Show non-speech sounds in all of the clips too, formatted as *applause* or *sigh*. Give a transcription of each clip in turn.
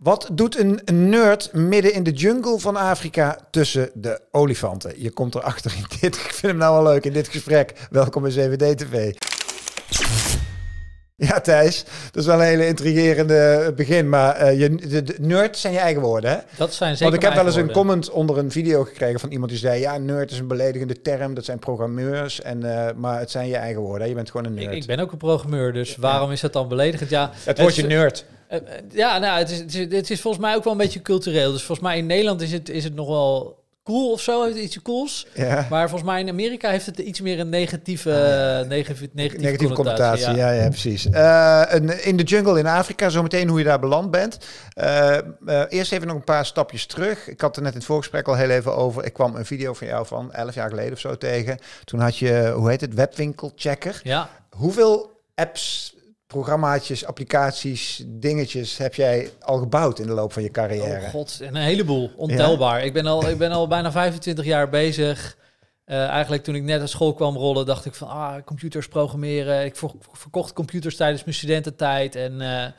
Wat doet een nerd midden in de jungle van Afrika tussen de olifanten? Je komt erachter in dit. *laughs* Ik vind hem nou wel leuk in dit gesprek. Welkom bij CWD TV. Ja, Thijs, dat is wel een hele intrigerende eh, begin. Maar eh, je, de, de, zijn je eigen woorden, hè? Dat zijn zeker Want ik heb wel eens een comment onder een video gekregen van iemand die zei... ja, nerd is een beledigende term, dat zijn programmeurs. En, eh, maar het zijn je eigen woorden, je bent gewoon een nerd. Ik, ik ben ook een programmeur, dus waarom is dat dan beledigend? Ja, het woordje je nerd. ja, nou, het is, het is, het, is, volgens mij ook wel een beetje cultureel. Dus volgens mij in Nederland is het, is het nog wel cool of zo, heeft iets cools. Ja. Maar volgens mij in Amerika heeft het iets meer een negatieve, ah, negatieve, negatieve, negatieve connotatie. Ja. ja, precies. Uh, een, in de jungle in Afrika, zometeen hoe je daar beland bent. Eh, eh, eerst even nog een paar stapjes terug. Ik had er net in het voorgesprek al heel even over. Ik kwam een video van jou van 11 jaar geleden of zo tegen. Toen had je, hoe heet het, webwinkelchecker. Ja. Hoeveel apps programmaatjes, applicaties, dingetjes heb jij al gebouwd in de loop van je carrière? Oh god, een heleboel, ontelbaar. Ik, ben al, ik ben al bijna 25 jaar bezig. Eh, eigenlijk toen ik net uit school kwam rollen, dacht ik van ah, computers programmeren. Ik verkocht computers tijdens mijn studententijd en eh, eh,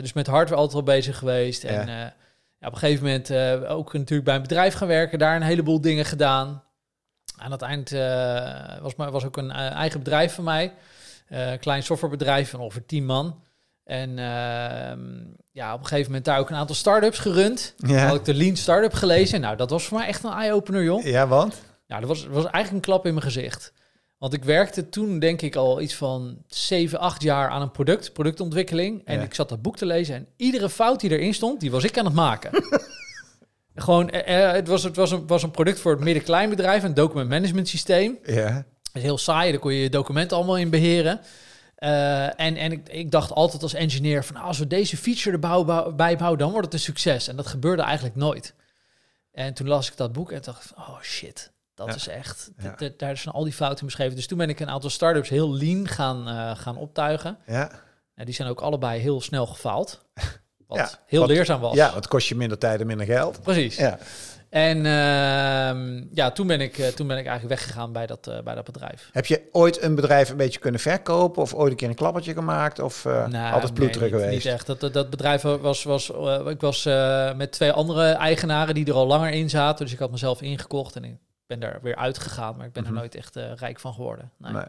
dus met hardware altijd al bezig geweest. En ja, op een gegeven moment ook natuurlijk bij een bedrijf gaan werken, daar een heleboel dingen gedaan. Aan het eind was, was ook een eigen bedrijf van mij. Eh, klein softwarebedrijf van ongeveer 10 man. En ehm, ja, op een gegeven moment daar ook een aantal start-ups gerund. Ja. had ik de Lean Startup gelezen. Nou, dat was voor mij echt een eye-opener, joh. Ja, want? Nou, dat was, was eigenlijk een klap in mijn gezicht. Want ik werkte toen, denk ik, al iets van 7, 8 jaar aan een product, productontwikkeling. En ik zat dat boek te lezen en iedere fout die erin stond, die was ik aan het maken. *laughs* Gewoon, eh, eh, het, was, het was, een, was een product voor het midden-kleinbedrijf, een document management systeem. Ja is heel saai, daar kon je je documenten allemaal in beheren. Eh, en en ik, ik, dacht altijd als engineer van ah, als we deze feature erbij bouwen, dan wordt het een succes. En dat gebeurde eigenlijk nooit. En toen las ik dat boek en dacht oh shit, dat is echt, ja. daar zijn al die fouten beschreven. Dus toen ben ik een aantal startups heel lean gaan, eh, gaan optuigen. Ja. En die zijn ook allebei heel snel gefaald. *laughs* Wat ja, heel leerzaam was. Ja, het kost je minder tijd en minder geld. Precies. Ja. En ehm, ja, toen ben, ik, eh, toen ben ik eigenlijk weggegaan bij dat, eh, bij dat bedrijf. Heb je ooit een bedrijf een beetje kunnen verkopen? Of ooit een keer een klappertje gemaakt? Of eh, nou, altijd bloeddruk nee, geweest? Niet echt. Dat, dat bedrijf was... was ik was met twee andere eigenaren die er al langer in zaten. Dus ik had mezelf ingekocht. En ik ben daar weer uitgegaan, maar ik ben er mhm. nooit echt eh, rijk van geworden. Nee.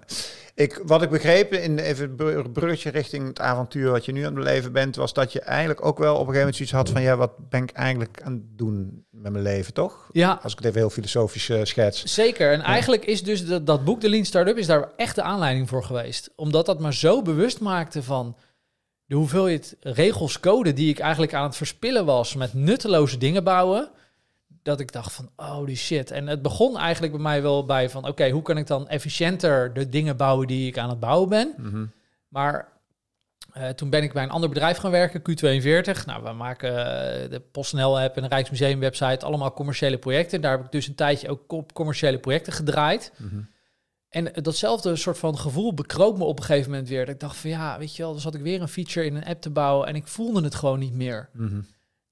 Ik, wat ik begreep, in, even bruggetje richting het avontuur wat je nu aan het beleven bent, was dat je eigenlijk ook wel op een gegeven moment zoiets had van, ja, wat ben ik eigenlijk aan het doen met mijn leven, toch? Ja. Als ik het even heel filosofisch eh, schets. Zeker, en eigenlijk is dus dat, dat boek, de Lean Startup, is daar echt de aanleiding voor geweest. Omdat dat me zo bewust maakte van de hoeveelheid regels, code die ik eigenlijk aan het verspillen was met nutteloze dingen bouwen dat ik dacht van, oh die shit. En het begon eigenlijk bij mij wel bij van, oké, hoe kan ik dan efficiënter de dingen bouwen die ik aan het bouwen ben? Mhm. Maar eh, toen ben ik bij een ander bedrijf gaan werken, Q42. Nou, we maken eh, de PostNL-app en de Rijksmuseum-website, allemaal commerciële projecten. Daar heb ik dus een tijdje ook op commerciële projecten gedraaid. Mhm. En eh, datzelfde soort van gevoel bekroop me op een gegeven moment weer. Dat ik dacht van ja, weet je wel, dan zat ik weer een feature in een app te bouwen en ik voelde het gewoon niet meer. Mm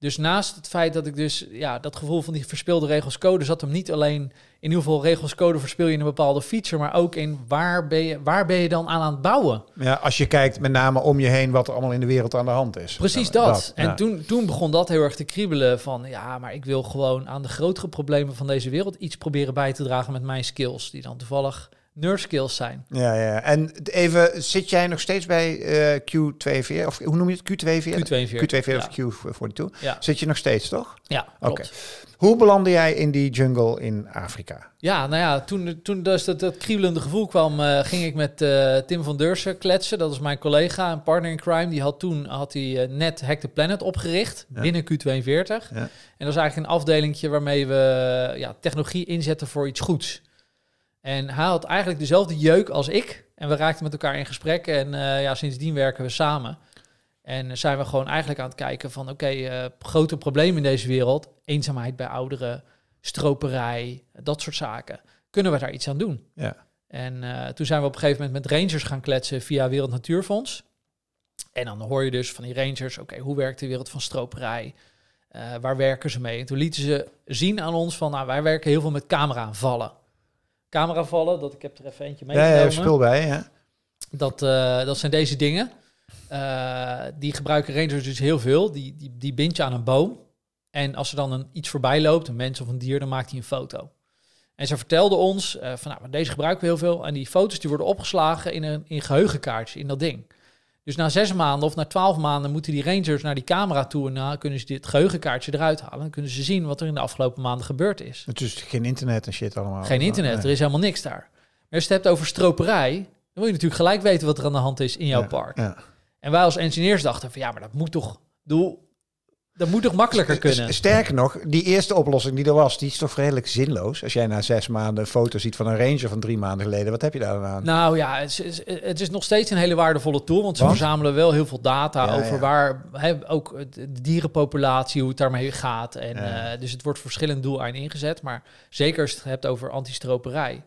dus naast het feit dat ik dus ja, dat gevoel van die verspilde code, zat hem niet alleen in hoeveel regels code verspil je in een bepaalde feature, maar ook in waar ben je, waar ben je dan aan aan het bouwen? Ja, als je kijkt met name om je heen wat er allemaal in de wereld aan de hand is. Precies dat. En toen, toen begon dat heel erg te kriebelen van ja, maar ik wil gewoon aan de grotere problemen van deze wereld iets proberen bij te dragen met mijn skills, die dan toevallig nerd skills zijn. Ja, ja. En even, zit jij nog steeds bij eh, q 24 Of hoe noem je het? q 24 q 24 q of Q42. Zit je nog steeds, toch? Ja, Oké. Hoe belandde jij in die jungle in Afrika? Ja, nou ja, toen, toen dus dat, dat kriebelende gevoel kwam, eh, ging ik met eh, Tim van Deursen kletsen. Dat is mijn collega en partner in crime. Die had toen had hij, net Hack the Planet opgericht binnen Q42. En dat is eigenlijk een afdeling waarmee we ja, technologie inzetten voor iets goeds. En hij had eigenlijk dezelfde jeuk als ik. En we raakten met elkaar in gesprek. En eh, ja, sindsdien werken we samen. En zijn we gewoon eigenlijk aan het kijken van... oké, eh, grote problemen in deze wereld. Eenzaamheid bij ouderen, stroperij, dat soort zaken. Kunnen we daar iets aan doen? Ja. En eh, toen zijn we op een gegeven moment met rangers gaan kletsen via Wereld Natuurfonds. En dan hoor je dus van die rangers... oké, hoe werkt de wereld van stroperij? waar werken ze mee? En toen lieten ze zien aan ons van... nou, wij werken heel veel met cameraanvallen camera vallen. Dat ik heb er even eentje mee. Ja, ja, spul bij. Ja. Dat, eh, dat zijn deze dingen. Eh, die gebruiken rangers dus heel veel. Die, die, die bind je aan een boom. En als er dan een, iets voorbij loopt, een mens of een dier, dan maakt hij een foto. En ze vertelden ons eh, van nou, deze gebruiken we heel veel. En die foto's die worden opgeslagen in een in geheugenkaartje, in dat ding. Dus na zes maanden of na twaalf maanden moeten die rangers naar die camera toe en dan kunnen ze dit geheugenkaartje eruit halen. Dan kunnen ze zien wat er in de afgelopen maanden gebeurd is. Het is geen internet en shit allemaal. Geen internet, er is helemaal niks daar. Maar als je het hebt over stroperij, dan wil je natuurlijk gelijk weten wat er aan de hand is in jouw park. Ja. En wij als engineers dachten van ja, maar dat moet toch... Doel, dat moet toch makkelijker kunnen? Sterker nog, die eerste oplossing die er was, die is toch redelijk zinloos. Als jij na zes maanden een foto ziet van een Ranger van drie maanden geleden, wat heb je daar aan? Nou ja, het is, het is nog steeds een hele waardevolle tool, want ze verzamelen wel heel veel data over waar ook de dierenpopulatie, hoe het daarmee gaat. En, eh, dus het wordt voor verschillende doeleinden ingezet, maar zeker als je het hebt over antistroperij.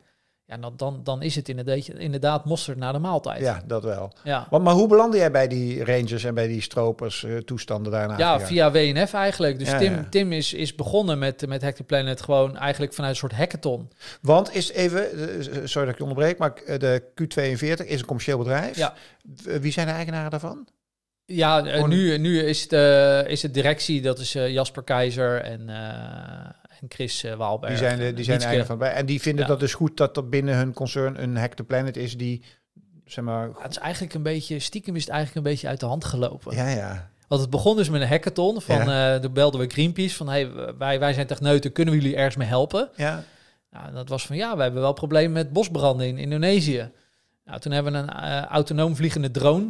Ja, nou, dan, dan is het inderdaad, inderdaad mosterd na de maaltijd. Ja, dat wel. Ja. maar hoe belandde jij bij die Rangers en bij die stropers eh, toestanden daarna? Ja, via WNF eigenlijk. Dus Tim, Tim is, is begonnen met, met Hector Planet gewoon eigenlijk vanuit een soort hackathon. Want is even, eh, eh, sorry dat ik je onderbreek, maar de Q42 is een commercieel bedrijf. Ja. Wie zijn de eigenaren daarvan? Ja, nu, nu is, het, is het directie, dat is Jasper Keizer en en Chris eh, Waalberg. Die zijn, de, die zijn eigen van bij. En die vinden dat dus goed dat er binnen hun concern een Hack the Planet is die, zeg maar... het is eigenlijk een beetje, stiekem is het eigenlijk een beetje uit de hand gelopen. Ja, ja. Want het begon dus met een hackathon. Van, ja. de eh, belden we Greenpeace van, hey, wij, wij zijn techneuten, kunnen we jullie ergens mee helpen? Ja. Nou, dat was van, ja, we hebben wel problemen met bosbranden in Indonesië. Nou, toen hebben we een uh, autonoom vliegende drone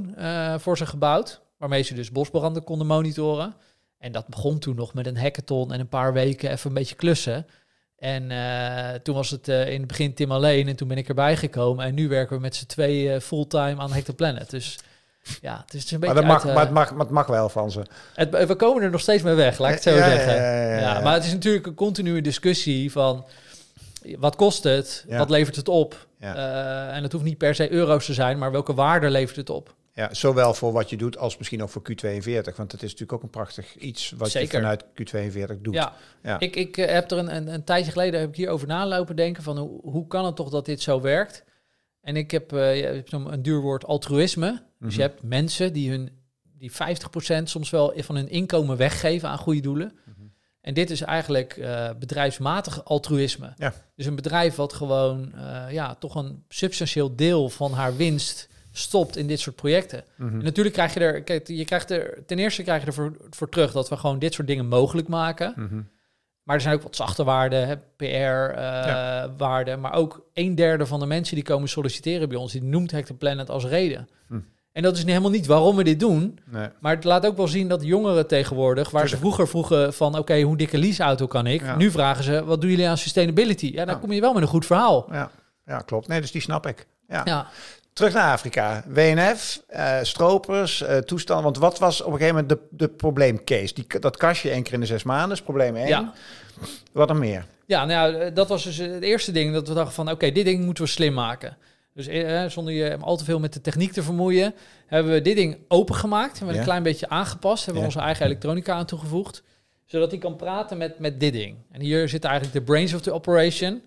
voor ze gebouwd. Waarmee ze dus bosbranden konden monitoren. En dat begon toen nog met een hackathon en een paar weken even een beetje klussen. En eh, toen was het eh, in het begin Tim alleen en toen ben ik erbij gekomen. En nu werken we met z'n twee eh, fulltime aan Hector Planet. Dus ja, het is een beetje. Maar, dat mag, maar het, mag, maar mag wel van ze. we komen er nog steeds mee weg, laat ik het zo ja, zeggen. Ja, maar het is natuurlijk een continue discussie van wat kost het, wat levert het op. en het hoeft niet per se euro's te zijn, maar welke waarde levert het op? Ja, zowel voor wat je doet als misschien ook voor Q42. Want het is natuurlijk ook een prachtig iets wat je vanuit Q42 doet. Ja, Ik, ik eh, heb er een, een, tijdje geleden heb ik hierover nalopen denken van hoe, hoe kan het toch dat dit zo werkt? En ik heb, eh, een duur woord altruïsme. Dus je mhm. hebt mensen die hun die 50% soms wel van hun inkomen weggeven aan goede doelen. Mhm. En dit is eigenlijk eh, bedrijfsmatig altruïsme. Dus een bedrijf wat gewoon ja, toch een substantieel deel van haar winst stopt in dit soort projecten. en mhm. natuurlijk krijg je er, kijk, je krijgt er, ten eerste krijg je ervoor voor terug dat we gewoon dit soort dingen mogelijk maken. Mhm. Maar er zijn ook wat zachte waarden, PR-waarden. Eh, maar ook een derde van de mensen die komen solliciteren bij ons, die noemt Hector Planet als reden. Mhm. En dat is helemaal niet waarom we dit doen. Nee. Maar het laat ook wel zien dat jongeren tegenwoordig, waar ze vroeger vroegen van oké, hoe dikke leaseauto kan ik? Nu vragen ze, wat doen jullie aan sustainability? Ja, dan kom je wel met een goed verhaal. Ja, ja klopt. Nee, dus die snap ik. Ja. ja. Terug naar Afrika. WNF, uh, eh, stropers, eh, toestand. Want wat was op een gegeven moment de, de probleemcase? Die, dat kastje één keer in de zes maanden is probleem één. Wat dan meer? Ja, nou eh, dat was dus het eerste ding. Dat we dachten van, oké, dit ding moeten we slim maken. Dus zonder je al te veel met de techniek te vermoeien... hebben we dit ding opengemaakt. Hebben we hebben een klein beetje aangepast. Hebben we onze eigen elektronica aan toegevoegd. Zodat hij kan praten met, met dit ding. En hier zit eigenlijk de brains of the operation.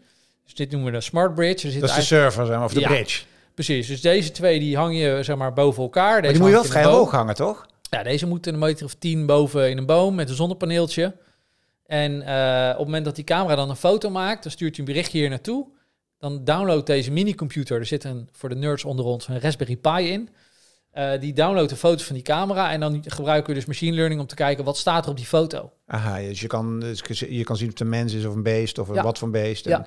Dus dit noemen we de smart bridge. zit dat is de server, of de ja. bridge. Precies, dus deze twee die hang je zeg maar boven elkaar. Deze maar die moet je wel vrij hoog hangen, toch? Ja, deze moet een meter of tien boven in een boom met een zonnepaneeltje. En eh, op het moment dat die camera dan een foto maakt, dan stuurt hij een berichtje hier naartoe. Dan downloadt deze minicomputer. Er zit een, voor de nerds onder ons een Raspberry Pi in. Eh, die downloadt de foto's van die camera en dan gebruiken we dus machine learning om te kijken wat staat er op die foto. Aha, dus, dus je kan, je kan zien of het een mens is of een beest of wat voor beest. En, ja.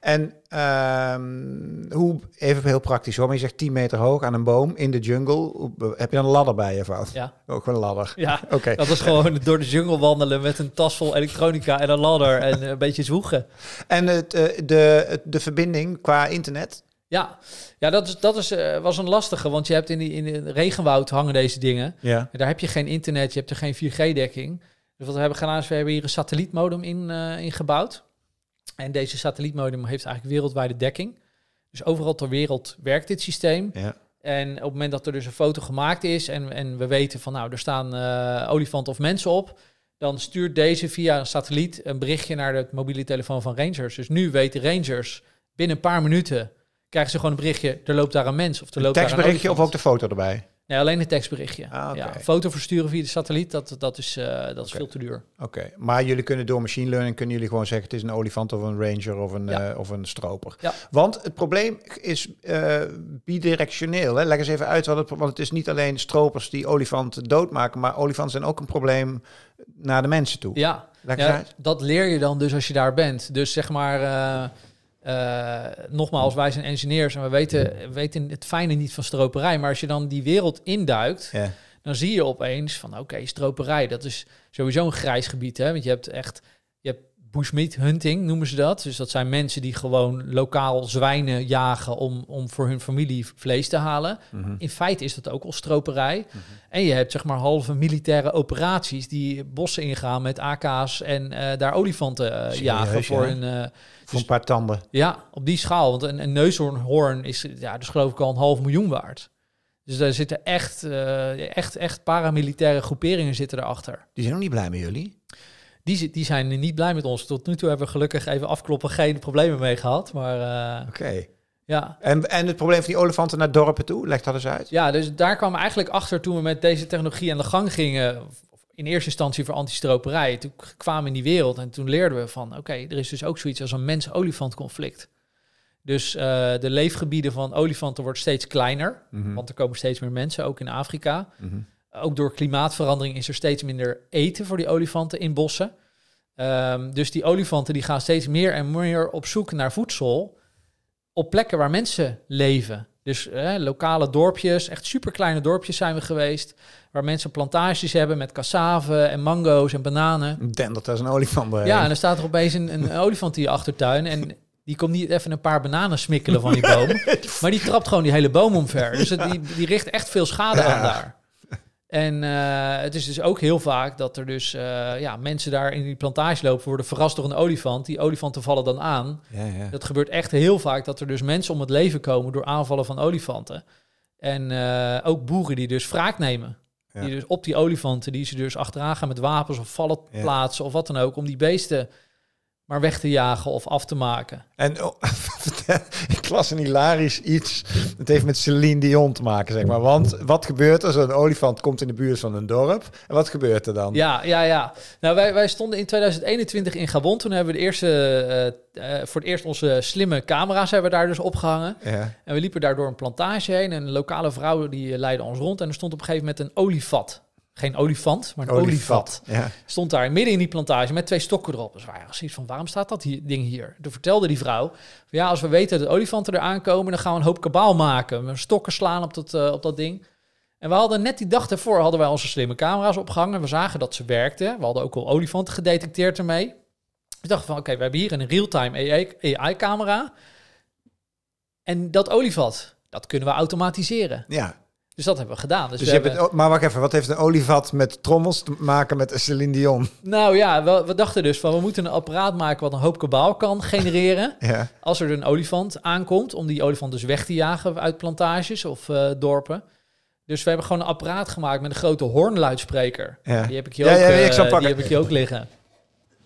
en ehm, hoe, even heel praktisch hoor, maar je zegt 10 meter hoog aan een boom in de jungle, heb je een ladder bij je van? Ja. Ook gewoon een ladder? Ja, oké. dat is gewoon *laughs* door de jungle wandelen met een tas vol elektronica en een ladder en eh, een beetje zwoegen. En het, eh, de, de verbinding qua internet? Ja, ja dat, is, dat is, eh, was een lastige, want je hebt in, die, in het regenwoud hangen deze dingen. Ja. daar heb je geen internet, je hebt er geen 4G-dekking. Dus wat we hebben gedaan is, we hebben hier een satellietmodem in, uh, eh, gebouwd. En deze satellietmodem heeft eigenlijk wereldwijde dekking. Dus overal ter wereld werkt dit systeem. Ja. En op het moment dat er dus een foto gemaakt is en, en we weten van nou, er staan uh, olifanten of mensen op, dan stuurt deze via een satelliet een berichtje naar de mobiele telefoon van rangers. Dus nu weten rangers binnen een paar minuten krijgen ze gewoon een berichtje, er loopt daar een mens of er loopt een tekstberichtje of ook de foto erbij? Nee, alleen ah, een tekstberichtje. ja, foto versturen via de satelliet, dat, dat, is, eh, dat is veel te duur. Oké, maar jullie kunnen door machine learning kunnen jullie gewoon zeggen het is een olifant of een ranger of een, eh, of een stroper. Ja. Want het probleem is eh, bidirectioneel. Hè? Leg eens even uit, wat het, want het is niet alleen stropers die olifanten doodmaken, maar olifanten zijn ook een probleem naar de mensen toe. Ja, dat leer je dan dus als je daar bent. Dus zeg maar eh, nogmaals, wij zijn engineers en we weten, weten het fijne niet van stroperij. Maar als je dan die wereld induikt, dan zie je opeens van oké, stroperij, dat is sowieso een grijs gebied. Hè? Want je hebt echt, je hebt bushmeat hunting noemen ze dat. Dus dat zijn mensen die gewoon lokaal zwijnen jagen om, om voor hun familie vlees te halen. Mhm. In feite is dat ook al stroperij. Mhm. En je hebt zeg maar halve militaire operaties die bossen ingaan met AK's en eh, daar olifanten eh, jagen voor een... Uh, eh, voor dus een paar tanden. Ja, op die schaal. Want een, neushoornhoorn is ja, dus geloof ik al een half miljoen waard. Dus daar zitten echt, echt, echt paramilitaire groeperingen zitten erachter. Die zijn ook niet blij met jullie? die, die zijn niet blij met ons. Tot nu toe hebben we gelukkig even afkloppen geen problemen mee gehad. Maar, eh, Oké. Ja. En, en het probleem van die olifanten naar dorpen toe, legt dat eens uit. Ja, dus daar kwamen eigenlijk achter toen we met deze technologie aan de gang gingen. In eerste instantie voor antistroperij. Toen kwamen in die wereld en toen leerden we van... oké, er is dus ook zoiets als een mens-olifant conflict. Dus eh, de leefgebieden van olifanten wordt steeds kleiner. Mhm. Want er komen steeds meer mensen, ook in Afrika. Mhm. Ook door klimaatverandering is er steeds minder eten voor die olifanten in bossen. Ehm, dus die olifanten die gaan steeds meer en meer op zoek naar voedsel op plekken waar mensen leven. Dus lokale dorpjes, echt superkleine dorpjes zijn we geweest. Waar mensen plantages hebben met cassave en mango's en bananen. Denk dat is een olifant bij. Ja, en er staat er opeens een, een olifant in je achtertuin. En die komt niet even een paar bananen smikkelen van die boom. *laughs* maar die trapt gewoon die hele boom omver. Dus het, die, die richt echt veel schade aan daar. En eh, het is dus ook heel vaak dat er dus eh, ja, mensen daar in die plantage lopen, worden verrast door een olifant. Die olifanten vallen dan aan. Ja, ja. Dat gebeurt echt heel vaak dat er dus mensen om het leven komen door aanvallen van olifanten. En eh, ook boeren die dus wraak nemen. Die dus op die olifanten, die ze dus achteraan gaan met wapens of vallen plaatsen of wat dan ook, om die beesten maar weg te jagen of af te maken. En oh, *laughs* ik las een hilarisch iets. Het heeft met Celine Dion te maken, zeg maar. Want wat gebeurt als een olifant komt in de buurt van een dorp? En wat gebeurt er dan? Ja, ja, ja. Nou, wij, wij stonden in 2021 in Gabon. Toen hebben we de eerste, eh, eh, voor het eerst onze slimme camera's hebben we daar dus opgehangen. Ja. En we liepen daar door een plantage heen. En een lokale vrouw die eh, leidde ons rond. En er stond op een gegeven moment een olifant geen olifant, maar een olifat. Ja. Stond daar midden in die plantage met twee stokken erop. Dus waren iets van, waarom staat dat hier, ding hier? Toen vertelde die vrouw, ja, als we weten dat olifanten eraan komen, dan gaan we een hoop kabaal maken. We stokken slaan op dat, eh, op dat ding. En we hadden net die dag daarvoor, hadden wij onze slimme camera's opgehangen. We zagen dat ze werkten. We hadden ook al olifanten gedetecteerd ermee. We dachten van, oké, we hebben hier een real-time AI-camera. en dat olifat, dat kunnen we automatiseren. Ja. Dus dat hebben we gedaan. Dus, dus het, maar wacht even, wat heeft een olievat met trommels te maken met Celine Dion? Nou ja, we, dachten dus van we moeten een apparaat maken wat een hoop kabaal kan genereren. *laughs* ja. Als er een olifant aankomt, om die olifant dus weg te jagen uit plantages of eh, dorpen. Dus we hebben gewoon een apparaat gemaakt met een grote hoornluidspreker. Eh, die heb ik hier ook, die heb ik ook liggen.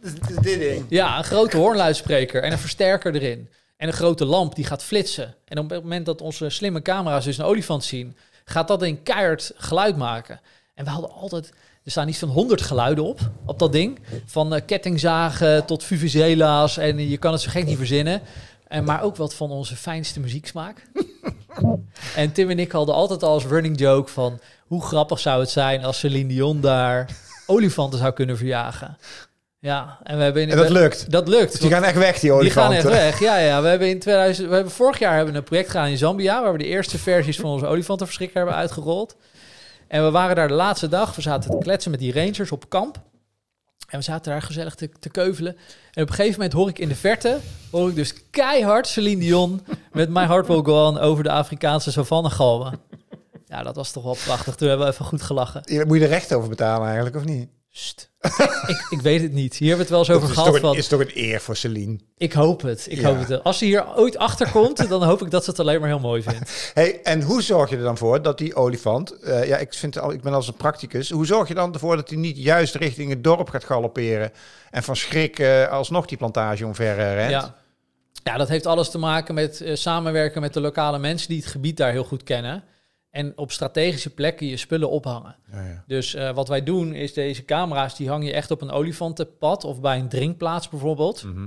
Dus dit ding. Ja, een grote hoornluidspreker en een versterker erin. En een grote lamp die gaat flitsen. En op het moment dat onze slimme camera's dus een olifant zien, gaat dat een keihard geluid maken. En we hadden altijd, er staan iets van 100 geluiden op, op dat ding. Van eh, kettingzagen tot fuvizela's en je kan het zo gek niet verzinnen. En, maar ook wat van onze fijnste muzieksmaak. *laughs* en Tim en ik hadden altijd als running joke van... hoe grappig zou het zijn als Celine Dion daar olifanten zou kunnen verjagen. Ja, en we hebben in, dat lukt. Dat lukt. Dus die gaan echt weg, die olifanten. Die gaan echt weg. Ja, ja. We hebben in 2000, we hebben vorig jaar hebben we een project gedaan in Zambia, waar we de eerste versies van onze olifantenverschrikker hebben uitgerold. En we waren daar de laatste dag. We zaten te kletsen met die rangers op kamp. En we zaten daar gezellig te, te keuvelen. En op een gegeven moment hoor ik in de verte, hoor ik dus keihard Celine Dion met My Heart Will Go On over de Afrikaanse savanne galmen. Ja, dat was toch wel prachtig. Toen hebben we even goed gelachen. Moet je er recht over betalen eigenlijk, of niet? ik, ik, weet het niet. Hier hebben we het wel eens over gehad. Het is toch een eer voor Celine? Ik hoop het. Ik hoop het. Als ze hier ooit achter komt, dan hoop ik dat ze het alleen maar heel mooi vindt. *laughs* Hey, en hoe zorg je er dan voor dat die olifant... Eh, ja, ik, vind, ik ben als een practicus. Hoe zorg je dan ervoor dat hij niet juist richting het dorp gaat galopperen... en van schrik eh, alsnog die plantage omver rent? Ja. ja, dat heeft alles te maken met eh, samenwerken met de lokale mensen... die het gebied daar heel goed kennen en op strategische plekken je spullen ophangen. Ja, ja. Dus eh, wat wij doen is deze camera's, die hang je echt op een olifantenpad of bij een drinkplaats bijvoorbeeld. Mhm.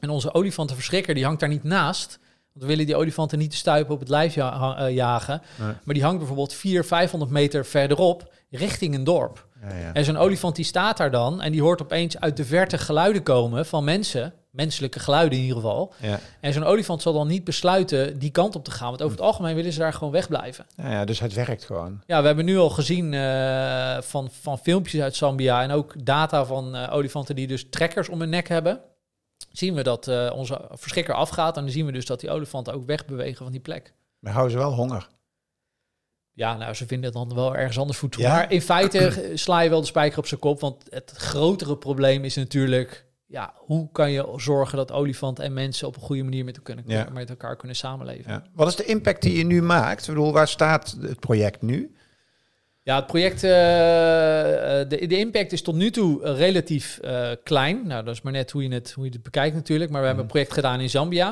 En onze olifantenverschrikker, die hangt daar niet naast. Want we willen die olifanten niet te stuipen op het lijf eh, jagen. Maar die hangt bijvoorbeeld 400, 500 meter verderop richting een dorp. En zo'n olifant die staat daar dan en die hoort opeens uit de verte geluiden komen van mensen menselijke geluiden in ieder geval. En zo'n olifant zal dan niet besluiten die kant op te gaan. Want over het hm. algemeen willen ze daar gewoon wegblijven. Ja, nou ja dus het werkt gewoon. Ja, we hebben nu al gezien eh, van, van filmpjes uit Zambia en ook data van eh, olifanten die dus trekkers om hun nek hebben. Zien we dat eh, onze verschrikker afgaat en dan zien we dus dat die olifanten ook wegbewegen van die plek. Maar houden ze wel honger? Ja, nou, ze vinden het dan wel ergens anders voedsel. Maar in feite sla je wel de spijker op zijn kop, want het grotere probleem is natuurlijk ja, hoe kan je zorgen dat olifanten en mensen op een goede manier met, kunnen, met elkaar kunnen samenleven? Ja. Wat is de impact die je nu maakt? Ik bedoel, waar staat het project nu? Ja, het project, eh, eh, de, de impact is tot nu toe eh, relatief klein. Nou, dat is maar net hoe je het, hoe je het bekijkt natuurlijk. Maar we hebben mhm. een project gedaan in Zambia.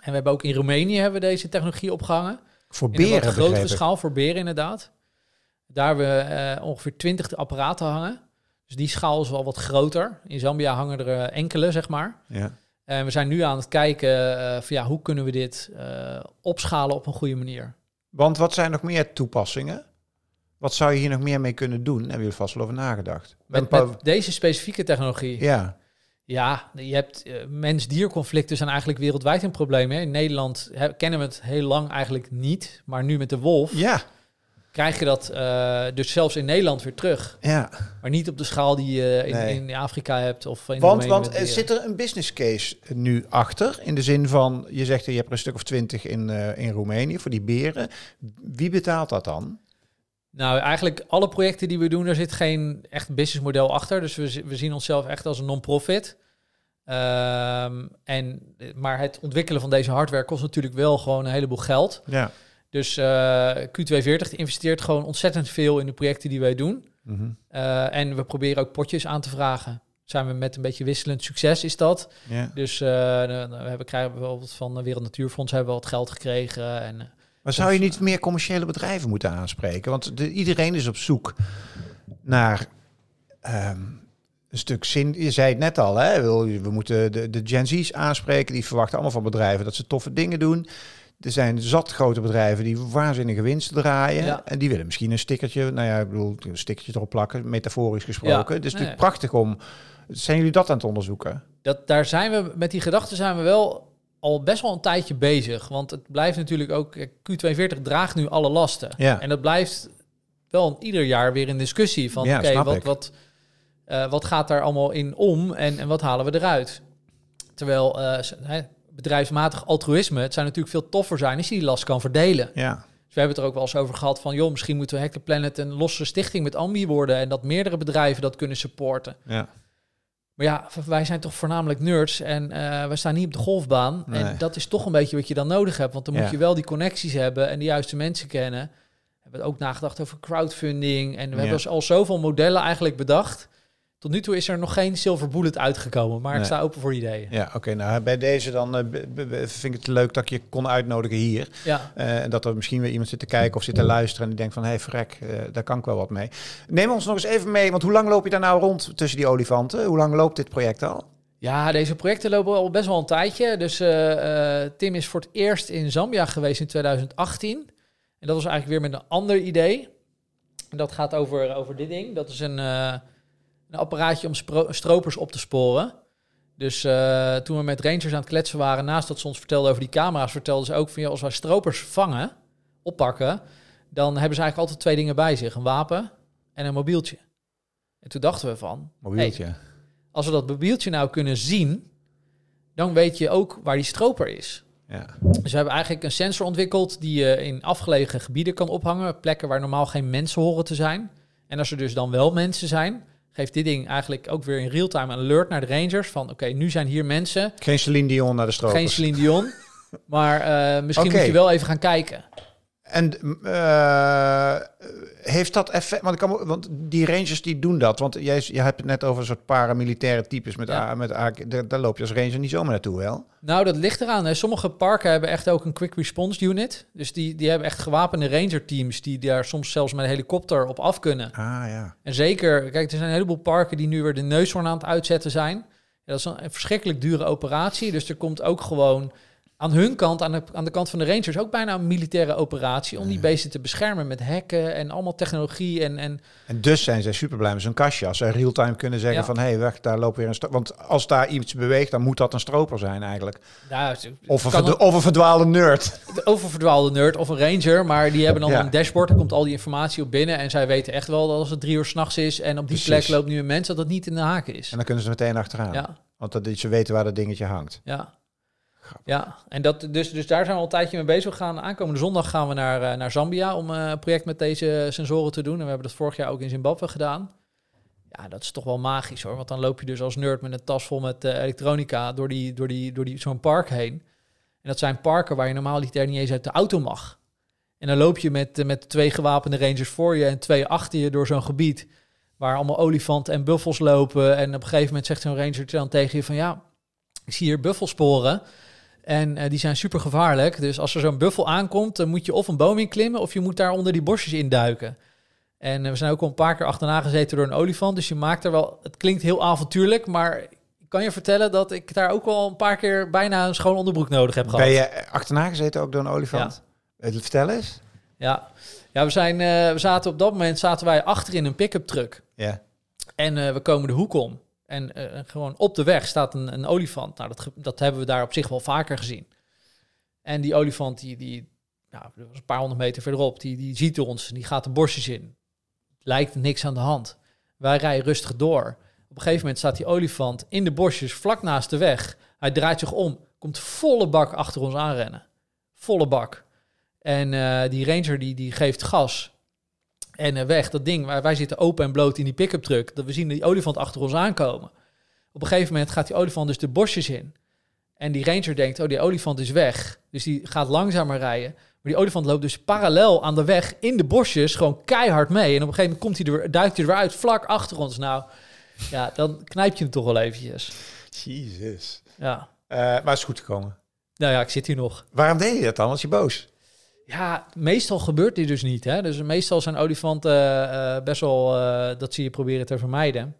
En we hebben ook in Roemenië hebben we deze technologie opgehangen. Voor beren, Grote schaal, voor beren inderdaad. Daar hebben we ongeveer 20 apparaten hangen. Dus die schaal is wel wat groter. In Zambia hangen er eh, enkele, zeg maar. Ja. En we zijn nu aan het kijken eh, van ja, hoe kunnen we dit eh, opschalen op een goede manier. Want wat zijn nog meer toepassingen? Wat zou je hier nog meer mee kunnen doen? Daar hebben jullie vast wel over nagedacht. Met, deze specifieke technologie? Ja. Ja, je hebt uh, mens-dierconflicten zijn eigenlijk wereldwijd een probleem. Hè? In Nederland kennen we het heel lang eigenlijk niet, maar nu met de wolf. Ja krijg je dat eh, dus zelfs in Nederland weer terug. Ja. Maar niet op de schaal die je in, in Afrika hebt. Of in want want er eh, zit er een business case nu achter? In de zin van, je zegt je hebt er een stuk of twintig in, eh, in Roemenië voor die beren. Wie betaalt dat dan? Nou, eigenlijk alle projecten die we doen, daar zit geen echt businessmodel achter. Dus we, we zien onszelf echt als een non-profit. Ehm, en, maar het ontwikkelen van deze hardware kost natuurlijk wel gewoon een heleboel geld. Ja. Dus eh, Q240 investeert gewoon ontzettend veel in de projecten die wij doen. Mhm. Eh, en we proberen ook potjes aan te vragen. Zijn we met een beetje wisselend succes, is dat. Yeah. Dus uh, we krijgen bijvoorbeeld van de Wereld Natuurfonds hebben we wat geld gekregen. En, maar zou je dus, niet meer commerciële bedrijven moeten aanspreken? Want iedereen is op zoek naar ehm, een stuk zin. Je zei het net al, hè? we moeten de, de Gen Z's aanspreken. Die verwachten allemaal van bedrijven dat ze toffe dingen doen er zijn zat grote bedrijven die waanzinnige winsten draaien. En die willen misschien een stickertje. Nou ja, ik bedoel, een stickertje erop plakken, metaforisch gesproken. Ja. Dus het is natuurlijk prachtig om. Zijn jullie dat aan het onderzoeken? Dat, daar zijn we, met die gedachten zijn we wel al best wel een tijdje bezig. Want het blijft natuurlijk ook. Q42 draagt nu alle lasten. Ja. En dat blijft wel ieder jaar weer in discussie van ja, oké, wat, wat, eh, wat gaat daar allemaal in om en, en wat halen we eruit? Terwijl uh, bedrijfsmatig altruïsme, het zou natuurlijk veel toffer zijn als je die last kan verdelen. Ja. Dus we hebben het er ook wel eens over gehad van, joh, misschien moeten we Hack Planet een losse stichting met Ambi worden en dat meerdere bedrijven dat kunnen supporten. Ja. Maar ja, wij zijn toch voornamelijk nerds en eh, we staan niet op de golfbaan. En dat is toch een beetje wat je dan nodig hebt, want dan moet je wel die connecties hebben en de juiste mensen kennen. We hebben ook nagedacht over crowdfunding en we hebben dus al zoveel modellen eigenlijk bedacht. Tot nu toe is er nog geen silver bullet uitgekomen, maar ik sta open voor ideeën. Ja, oké. nou, bij deze dan eh, vind ik het leuk dat ik je kon uitnodigen hier. Ja. Eh, en dat er misschien weer iemand zit te kijken of zit te luisteren en die denkt van, hé hey, vrek, eh, daar kan ik wel wat mee. Neem ons nog eens even mee, want hoe lang loop je daar nou rond tussen die olifanten? Hoe lang loopt dit project al? Ja, deze projecten lopen al best wel een tijdje. Dus Tim is voor het eerst in Zambia geweest in 2018. En dat was eigenlijk weer met een ander idee. En dat gaat over, over dit ding. Dat is een een apparaatje om stropers op te sporen. Dus eh, toen we met rangers aan het kletsen waren, naast dat ze ons vertelden over die camera's, vertelden ze ook van ja, als wij stropers vangen, oppakken, dan hebben ze eigenlijk altijd twee dingen bij zich: een wapen en een mobieltje. En toen dachten we van. Mobieltje. als we dat mobieltje nou kunnen zien, dan weet je ook waar die stroper is. Ja. Dus we hebben eigenlijk een sensor ontwikkeld die je in afgelegen gebieden kan ophangen, plekken waar normaal geen mensen horen te zijn. En als er dus dan wel mensen zijn, geeft dit ding eigenlijk ook weer in real-time een alert naar de Rangers. Van oké, nu zijn hier mensen. Geen Celine Dion naar de stroom. Geen Celine Dion. *laughs* maar eh, misschien moet je wel even gaan kijken. En eh, heeft dat effect? Want, kan, want die rangers die doen dat. Want jij, je hebt het net over een soort paramilitaire types met, A, met daar, loop je als ranger niet zomaar naartoe, wel? Nou, dat ligt eraan. Hè. Sommige parken hebben echt ook een quick response unit. Dus die, die hebben echt gewapende ranger teams die daar soms zelfs met een helikopter op af kunnen. Ah, ja. En zeker, kijk, er zijn een heleboel parken die nu weer de neushoorn aan het uitzetten zijn. Ja, dat is een verschrikkelijk dure operatie. Dus er komt ook gewoon aan hun kant, aan de, aan de kant van de Rangers, ook bijna een militaire operatie om die beesten te beschermen met hekken en allemaal technologie. En, en, en dus zijn zij super blij met zo'n kastje. Als ze real-time kunnen zeggen van hé, hey, daar loopt weer een stroper. Want als daar iets beweegt, dan moet dat een stroper zijn eigenlijk. Nou, of, een of, een verdwaalde nerd. Of een verdwaalde nerd of een ranger, maar die hebben dan een dashboard, er komt al die informatie op binnen en zij weten echt wel dat als het drie uur s'nachts is en op die plek loopt nu een mens, dat dat niet in de haken is. En dan kunnen ze meteen achteraan. Want dat, ze weten waar dat dingetje hangt. Ja. Ja, en dat, dus, dus daar zijn we al een tijdje mee bezig gegaan. Aankomende zondag gaan we naar, eh, naar Zambia om eh, een project met deze sensoren te doen. En we hebben dat vorig jaar ook in Zimbabwe gedaan. Ja, dat is toch wel magisch hoor. Want dan loop je dus als nerd met een tas vol met eh, elektronica door, die, door, die, door die, zo'n park heen. En dat zijn parken waar je normaal niet eens uit de auto mag. En dan loop je met, met twee gewapende rangers voor je en twee achter je door zo'n gebied. Waar allemaal olifanten en buffels lopen. En op een gegeven moment zegt zo'n ranger dan tegen je van ja, ik zie hier buffelsporen. En eh, die zijn super gevaarlijk. Dus als er zo'n buffel aankomt, dan moet je of een boom in klimmen of je moet daar onder die bosjes induiken. En eh, we zijn ook al een paar keer achterna gezeten door een olifant. Dus je maakt er wel. Het klinkt heel avontuurlijk, maar kan je vertellen dat ik daar ook al een paar keer bijna een schoon onderbroek nodig heb gehad. Ben je achterna gezeten ook door een olifant? Ja. Eh, vertel eens. Ja, ja we, zijn, we zaten op dat moment zaten wij achter in een pick-up truck. Ja. En we komen de hoek om. En eh, eh, gewoon op de weg staat een, een olifant. Nou, dat, dat hebben we daar op zich wel vaker gezien. En die olifant, die, die nou, een paar honderd meter verderop, die, die ziet ons, die gaat de bosjes in. Lijkt niks aan de hand. Wij rijden rustig door. Op een gegeven moment staat die olifant in de bosjes vlak naast de weg. Hij draait zich om, komt volle bak achter ons aanrennen. Volle bak. En eh, die ranger die, die geeft gas en eh, weg. Dat ding waar wij zitten open en bloot in die pick-up truck. Dat we zien die olifant achter ons aankomen. Op een gegeven moment gaat die olifant dus de bosjes in. En die ranger denkt, oh die olifant is weg. Dus die gaat langzamer rijden. Maar die olifant loopt dus parallel aan de weg in de bosjes gewoon keihard mee. En op een gegeven moment komt hij er, duikt hij eruit vlak achter ons. Nou, ja, dan knijp je hem toch wel eventjes. Jezus. Ja. Eh, maar is goed gekomen. Nou ja, ik zit hier nog. Waarom deed je dat dan? Was je boos? Ja, meestal gebeurt dit dus niet. Hè? Dus meestal zijn olifanten eh, eh, best wel, eh, dat zie je proberen te vermijden.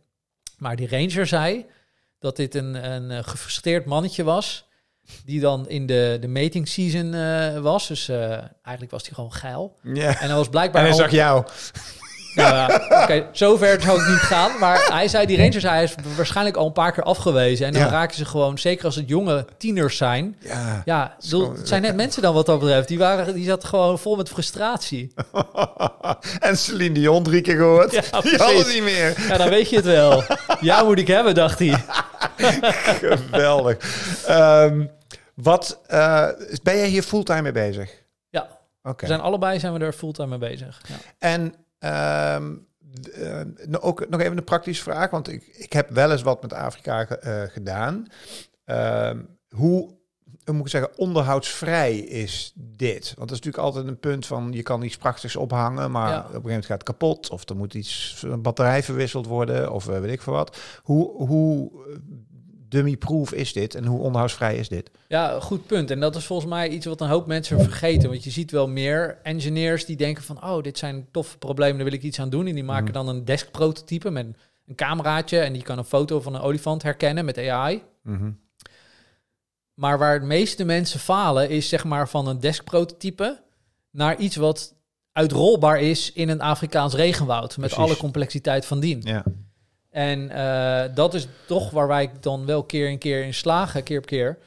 Maar die ranger zei dat dit een, een gefrustreerd mannetje was, die dan in de, de mating season was. Dus eigenlijk was hij gewoon geil. Ja. En hij was blijkbaar. En hij zag jou ja, oké, zover zou ik niet gaan. Maar hij zei, die Rangers, hij is waarschijnlijk al een paar keer afgewezen. En dan raken ze gewoon, zeker als het jonge tieners zijn. Ja, ja het zijn net mensen dan wat dat betreft. Die, waren, die zat gewoon vol met frustratie. *laughs* en Celine Dion drie keer gehoord. *laughs* Ja, niet meer. Ja, dan weet je het wel. Ja, moet ik hebben, dacht hij. *laughs* Geweldig. Ehm, wat, eh, ben jij hier fulltime mee bezig? Ja. oké. We zijn allebei zijn we er fulltime mee bezig. Ja. En Ehm, eh, ook nog even een praktische vraag, want ik, ik heb wel eens wat met Afrika eh, gedaan. Ehm, hoe, hoe, moet ik zeggen, onderhoudsvrij is dit? Want dat is natuurlijk altijd een punt van je kan iets prachtigs ophangen, maar op een gegeven moment gaat het kapot. Of er moet iets, een batterij verwisseld worden, of eh, weet ik veel wat. Hoe, hoe dummy-proof is dit en hoe onderhoudsvrij is dit? Ja, goed punt. En dat is volgens mij iets wat een hoop mensen vergeten. Want je ziet wel meer engineers die denken van... oh, dit zijn toffe problemen, daar wil ik iets aan doen. En die maken mhm. dan een desk prototype met een cameraatje... en die kan een foto van een olifant herkennen met AI. Mhm. Maar waar de meeste mensen falen is zeg maar van een desk prototype naar iets wat uitrolbaar is in een Afrikaans regenwoud... met alle complexiteit van dien. Ja. En eh, dat is toch waar wij dan wel keer een keer in slagen, keer op keer.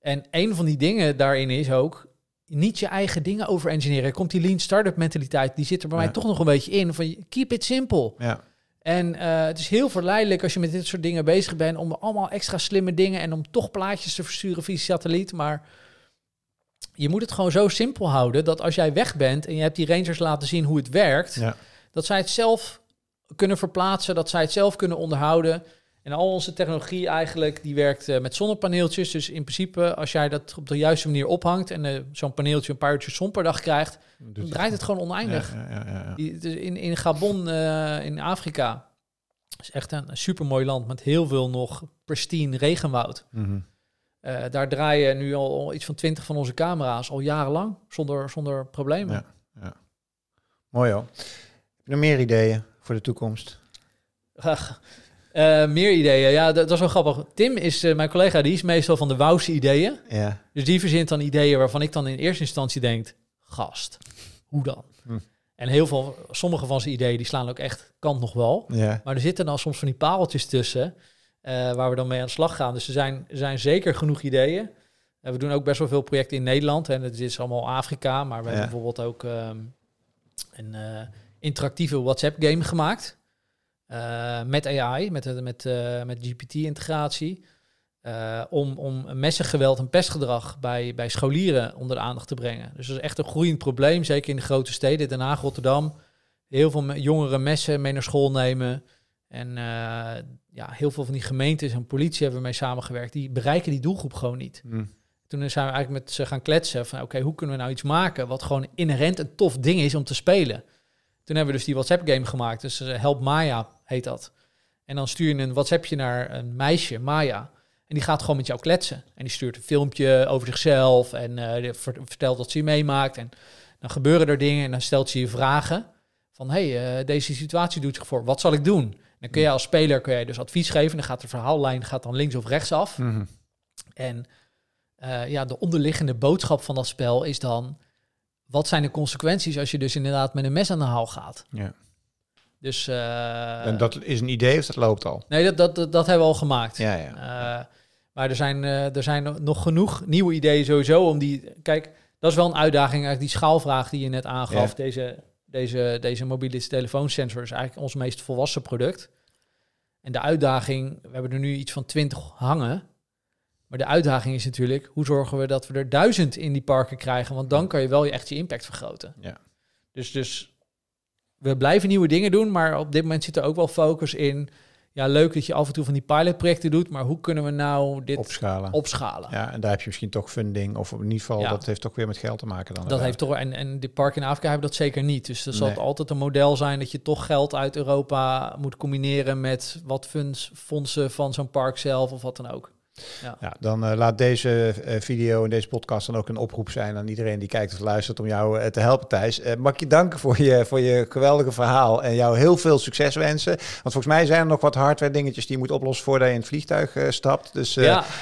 En een van die dingen daarin is ook niet je eigen dingen over engineeren. Komt die lean startup mentaliteit, die zit er bij mij toch nog een beetje in. Van keep it simple. Ja. En eh, het is heel verleidelijk als je met dit soort dingen bezig bent om allemaal extra slimme dingen en om toch plaatjes te versturen via satelliet. Maar je moet het gewoon zo simpel houden dat als jij weg bent en je hebt die rangers laten zien hoe het werkt, ja. dat zij het zelf kunnen verplaatsen, dat zij het zelf kunnen onderhouden. En al onze technologie eigenlijk, die werkt eh, met zonnepaneeltjes. Dus in principe, als jij dat op de juiste manier ophangt en eh, zo'n paneeltje een paar uurtjes zon per dag krijgt, dan draait het gewoon oneindig. Ja, ja, ja, die, dus in, in Gabon, eh, in Afrika, is echt een, een supermooi land met heel veel nog pristine regenwoud. Mhm. daar draaien nu al, iets van twintig van onze camera's al jarenlang zonder, zonder problemen. Mooi hoor. Heb je nog meer ideeën? voor de toekomst? Ach, eh, meer ideeën. Ja, dat, was wel grappig. Tim is eh, mijn collega, die is meestal van de wouwse ideeën. Ja. Dus die verzint dan ideeën waarvan ik dan in eerste instantie denk: gast, hoe dan? Hm. En heel veel, sommige van zijn ideeën die slaan ook echt kant nog wel. Ja. Maar er zitten dan soms van die pareltjes tussen eh, waar we dan mee aan de slag gaan. Dus er zijn, zijn zeker genoeg ideeën. En we doen ook best wel veel projecten in Nederland. En het is allemaal Afrika, maar we hebben bijvoorbeeld ook um, een interactieve WhatsApp-game gemaakt. Uh, met AI, met, eh, met, eh, met GPT-integratie. om, om messengeweld en pestgedrag bij, bij scholieren onder de aandacht te brengen. Dus dat is echt een groeiend probleem, zeker in de grote steden. Den Haag, Rotterdam. Heel veel jongeren messen mee naar school nemen. En ja, heel veel van die gemeentes en politie hebben we mee samengewerkt. Die bereiken die doelgroep gewoon niet. Hmm. Toen zijn we eigenlijk met ze gaan kletsen van... oké, hoe kunnen we nou iets maken wat gewoon inherent een tof ding is om te spelen... Toen hebben we dus die WhatsApp-game gemaakt. Dus eh, Help Maya heet dat. En dan stuur je een WhatsAppje naar een meisje, Maya. En die gaat gewoon met jou kletsen. En die stuurt een filmpje over zichzelf. En eh, vertelt wat ze meemaakt. En dan gebeuren er dingen. En dan stelt ze je vragen. Van, hey, eh, deze situatie doet zich voor. Wat zal ik doen? Dan kun je als speler kun je dus advies geven. Dan gaat de verhaallijn gaat dan links of rechts af. Mhm. En ja, de onderliggende boodschap van dat spel is dan wat zijn de consequenties als je dus inderdaad met een mes aan de haal gaat? Ja. Dus, eh, en dat is een idee of dat loopt al? Nee, dat, dat, dat, hebben we al gemaakt. Ja, ja. Eh, maar er zijn, eh, er zijn nog genoeg nieuwe ideeën sowieso om die... Kijk, dat is wel een uitdaging, eigenlijk die schaalvraag die je net aangaf. Deze, deze, deze mobiele telefoonsensor is eigenlijk ons meest volwassen product. En de uitdaging, we hebben er nu iets van 20 hangen. Maar de uitdaging is natuurlijk, hoe zorgen we dat we er duizend in die parken krijgen? Want dan kan je wel je, echt je impact vergroten. Ja. Dus, dus we blijven nieuwe dingen doen, maar op dit moment zit er ook wel focus in. Ja, leuk dat je af en toe van die pilotprojecten doet, maar hoe kunnen we nou dit opschalen? opschalen? Ja, en daar heb je misschien toch funding, of in ieder geval, dat heeft toch weer met geld te maken dan. Dat heeft toch, en, en de parken in Afrika hebben dat zeker niet. Dus er zal altijd een model zijn dat je toch geld uit Europa moet combineren met wat funds, fondsen van zo'n park zelf of wat dan ook. Ja. ja dan eh, laat deze eh, video en deze podcast dan ook een oproep zijn aan iedereen die kijkt of luistert om jou eh, te helpen, Thijs. mag je danken voor je, voor je geweldige verhaal en jou heel veel succes wensen. Want volgens mij zijn er nog wat hardware dingetjes die je moet oplossen voordat je in het vliegtuig stapt. Dus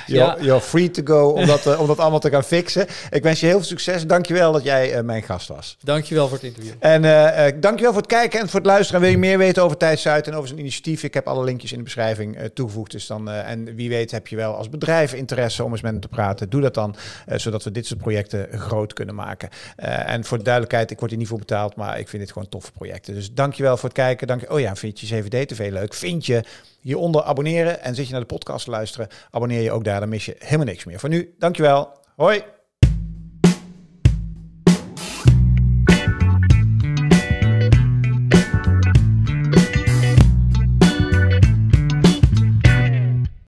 ja, free to go om *laughs* dat, om dat allemaal te gaan fixen. Ik wens je heel veel succes. Dankjewel dat jij mijn gast was. Dankjewel voor het interview. En dankjewel voor het kijken en voor het luisteren. wil je meer weten over Thijs Zuid en over zijn initiatief? Ik heb alle linkjes in de beschrijving toegevoegd. Dus dan, en wie weet heb je wel als als bedrijf interesse om eens met hem te praten, doe dat dan, eh, zodat we dit soort projecten groot kunnen maken. Eh, en voor de duidelijkheid, ik word hier niet voor betaald, maar ik vind dit gewoon toffe projecten. Dus dankjewel voor het kijken. Dank, oh ja, vind je 7 tv leuk? Vind je hieronder abonneren en zit je naar de podcast luisteren, abonneer je ook daar, dan mis je helemaal niks meer. Voor nu, dankjewel. Hoi!